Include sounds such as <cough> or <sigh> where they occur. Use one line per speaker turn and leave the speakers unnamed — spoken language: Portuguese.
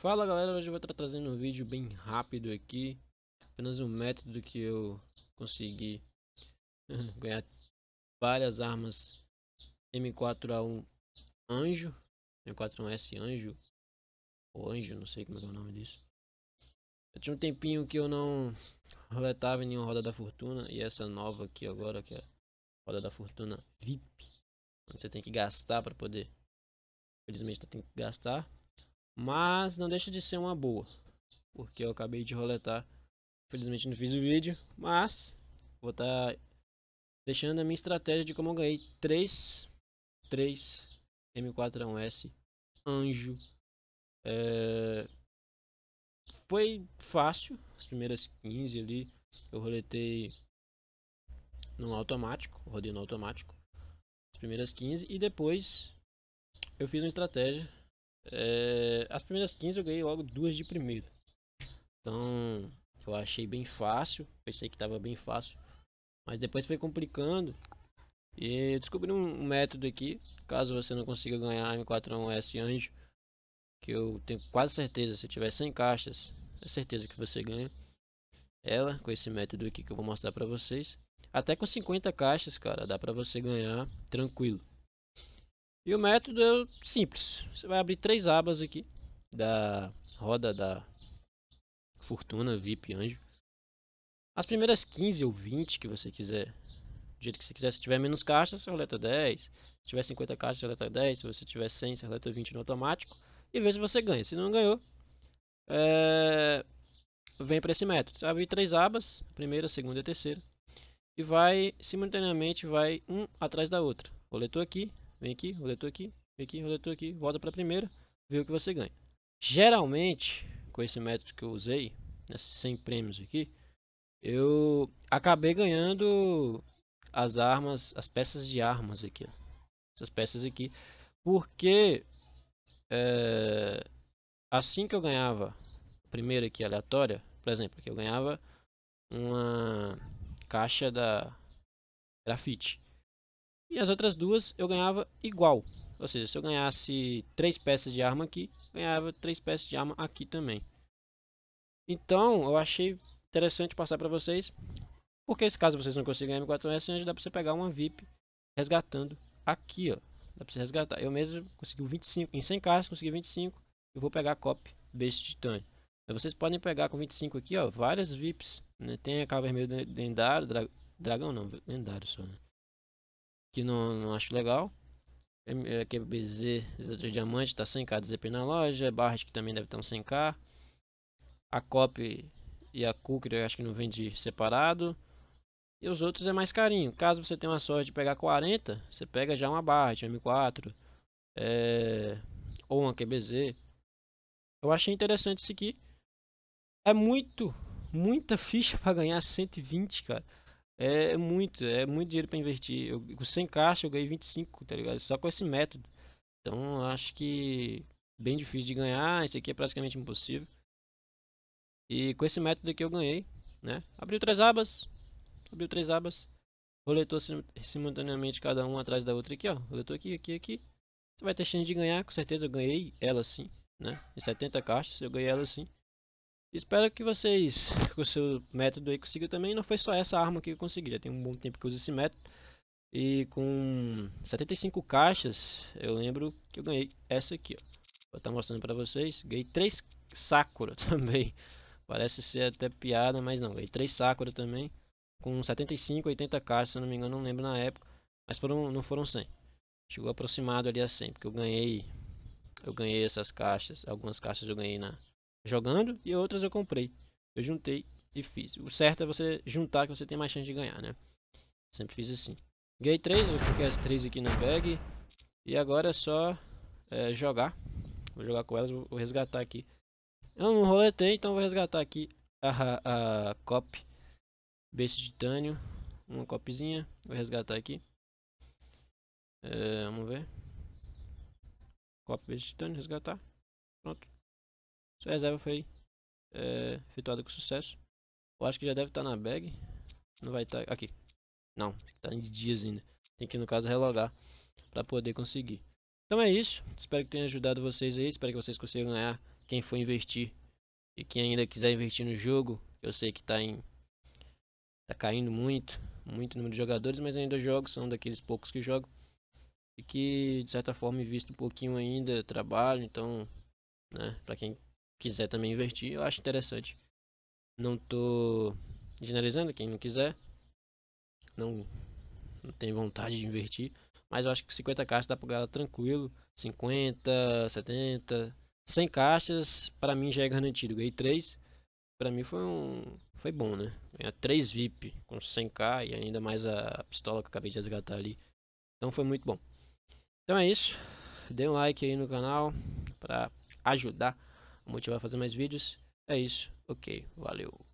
Fala galera, hoje eu vou estar trazendo um vídeo bem rápido aqui Apenas um método que eu consegui <laughs> ganhar várias armas M4A1 Anjo M4A1S Anjo Ou Anjo, não sei como é, é, o nome disso Eu tinha um tempinho que eu não roletava em nenhuma Roda da Fortuna E essa nova aqui agora, que é Roda da Fortuna VIP Onde você tem que gastar para poder Infelizmente você tem que gastar mas não deixa de ser uma boa. Porque eu acabei de roletar. felizmente não fiz o vídeo. Mas vou estar tá deixando a minha estratégia de como eu ganhei 3, 3 M41S Anjo. É... Foi fácil. As primeiras 15 ali eu roletei no automático. Rodei no automático. As primeiras 15 e depois eu fiz uma estratégia é, as primeiras 15 eu ganhei logo duas de primeiro. Então, eu achei bem fácil, pensei que estava bem fácil. Mas depois foi complicando. E eu descobri um método aqui, caso você não consiga ganhar M41S Anjo, que eu tenho quase certeza, se tiver 100 caixas, é certeza que você ganha ela com esse método aqui que eu vou mostrar para vocês. Até com 50 caixas, cara, dá para você ganhar tranquilo. E o método é simples. Você vai abrir três abas aqui da roda da Fortuna, VIP, Anjo. As primeiras 15 ou 20 que você quiser, do jeito que você quiser. Se tiver menos caixas, você roleta 10. Se tiver 50 caixas, você roleta 10. Se você tiver 100, você roleta 20 no automático. E vê se você ganha. Se não ganhou, é... vem para esse método. Você abre três abas, primeira, segunda e terceira. E vai, simultaneamente, vai um atrás da outra. Roletou aqui, Vem aqui, roletou aqui, vem aqui, roletou aqui, volta para a primeira, vê o que você ganha. Geralmente, com esse método que eu usei, nesses 100 prêmios aqui, eu acabei ganhando as armas, as peças de armas aqui, ó. essas peças aqui, porque é, assim que eu ganhava a primeira aqui aleatória, por exemplo, que eu ganhava uma caixa da grafite. E as outras duas eu ganhava igual. Ou seja, se eu ganhasse três peças de arma aqui, ganhava três peças de arma aqui também. Então, eu achei interessante passar para vocês. Porque se caso vocês não consigam M4S, ainda dá para você pegar uma VIP resgatando aqui, ó. Dá para você resgatar. Eu mesmo consegui 25, em 100 caixas consegui 25. Eu vou pegar a copy best titan Então, vocês podem pegar com 25 aqui, ó, várias VIPs. Né? Tem a capa vermelha lendário, dra dragão não, lendário só, né? que não, não acho legal. É, é QBZ, de diamante, tá 100k de ZP na loja. Barret que também deve estar um 100k. A COP e a Kukri acho que não vende separado. E os outros é mais carinho. Caso você tenha uma sorte de pegar 40, você pega já uma Barret, um M4. É... Ou uma QBZ. Eu achei interessante isso aqui. É muito, muita ficha para ganhar 120, cara. É muito, é muito dinheiro para investir. Eu, com 100 caixa eu ganhei 25, tá ligado? Só com esse método. Então acho que bem difícil de ganhar, isso aqui é praticamente impossível. E com esse método aqui eu ganhei, né? Abriu três abas, abriu três abas, roletou simultaneamente cada uma atrás da outra aqui, ó. Roletou aqui, aqui, aqui. Você vai ter chance de ganhar, com certeza eu ganhei ela sim, né? Em 70 caixas eu ganhei ela sim. Espero que vocês, com o seu método aí, consigam também. Não foi só essa arma que eu consegui, já tem um bom tempo que eu uso esse método. E com 75 caixas, eu lembro que eu ganhei essa aqui, ó. Vou estar mostrando pra vocês. Ganhei 3 Sakura <laughs> também. Parece ser até piada, mas não. Ganhei 3 Sakura também. Com 75, 80 caixas, se eu não me engano, não lembro na época. Mas foram, não foram 100. Chegou aproximado ali a 100, porque eu ganhei... Eu ganhei essas caixas. Algumas caixas eu ganhei na jogando e outras eu comprei. Eu juntei e fiz. O certo é você juntar que você tem mais chance de ganhar, né? Sempre fiz assim. Ganhei 3, vou colocar as 3 aqui na bag. E agora é só é, jogar. Vou jogar com elas, vou resgatar aqui. É então eu não roletei, então vou resgatar aqui a, a, a cop. Base de titânio. Uma copzinha. Vou resgatar aqui. É, vamos ver. Cop base de titânio, resgatar. Pronto. Sua reserva foi é, efetuada com sucesso. Eu acho que já deve estar tá na bag. Não vai estar tá, aqui. Não, está em dias ainda. Tem que, no caso, relogar para poder conseguir. Então é isso. Espero que tenha ajudado vocês aí. Espero que vocês consigam ganhar. Quem for investir e quem ainda quiser investir no jogo, eu sei que está em tá caindo muito, muito número de jogadores, mas ainda jogo, são daqueles poucos que jogo e que de certa forma visto um pouquinho ainda, trabalho, então, né, para quem quiser também investir, eu acho interessante. Não tô generalizando, quem não quiser, não, não tem vontade de investir. Mas eu acho que 50 caixas dá pro galera tranquilo. 50, 70, 100 caixas, para mim já é garantido. Ganhei 3, para mim foi um foi bom, né? Ganhar 3 VIP com 100k e ainda mais a pistola que eu acabei de resgatar ali. Então foi muito bom. Então é isso. Dê um like aí no canal para ajudar motivar a fazer mais vídeos. É isso. Ok, valeu.